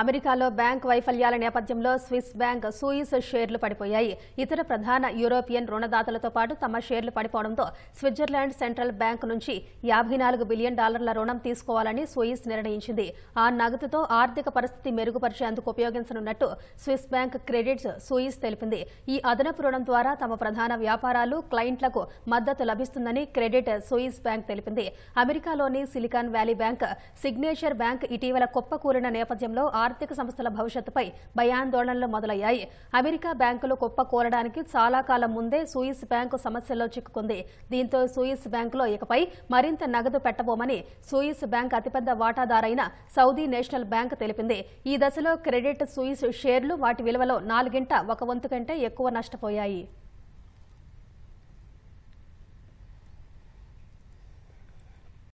అమెరికాలో బ్యాంక్ వైఫల్యాల నేపథ్యంలో స్విస్ బ్యాంక్ సూయిస్ షేర్లు పడిపోయాయి ఇతర ప్రధాన యూరోపియన్ రుణదాతలతో పాటు తమ షేర్లు పడిపోవడంతో స్విట్జర్లాండ్ సెంట్రల్ బ్యాంక్ నుంచి యాభై బిలియన్ డాలర్ల రుణం తీసుకోవాలని సూయిస్ నిర్ణయించింది ఆ నగదుతో ఆర్థిక పరిస్థితి మెరుగుపరిచేందుకు ఉపయోగించనున్నట్టు స్విస్ బ్యాంక్ క్రెడిట్స్ సూయిస్ తెలిపింది ఈ అదనపు రుణం ద్వారా తమ ప్రధాన వ్యాపారాలు క్లయింట్లకు మద్దతు లభిస్తుందని క్రెడిట్ సూయిస్ బ్యాంక్ తెలిపింది అమెరికాలోని Silicon Valley Bank Signature Bank ఇటీవల కుప్పకూలిన నేపథ్యంలో ఆర్థిక సంస్థల భవిష్యత్తుపై భయాందోళనలు మొదలయ్యాయి అమెరికా బ్యాంకులు కుప్పకూలడానికి చాలా కాలం ముందే సూయిస్ బ్యాంకు సమస్యల్లో చిక్కుకుంది దీంతో సూయిస్ బ్యాంకులో ఇకపై మరింత నగదు పెట్టబోమని సూయిస్ బ్యాంక్ అతిపెద్ద వాటాదారైన సౌదీ నేషనల్ బ్యాంక్ తెలిపింది ఈ దశలో క్రెడిట్ సూయిస్ షేర్లు వాటి విలువలో నాలుగింట ఒక వంతు కంటే ఎక్కువ నష్టపోయాయి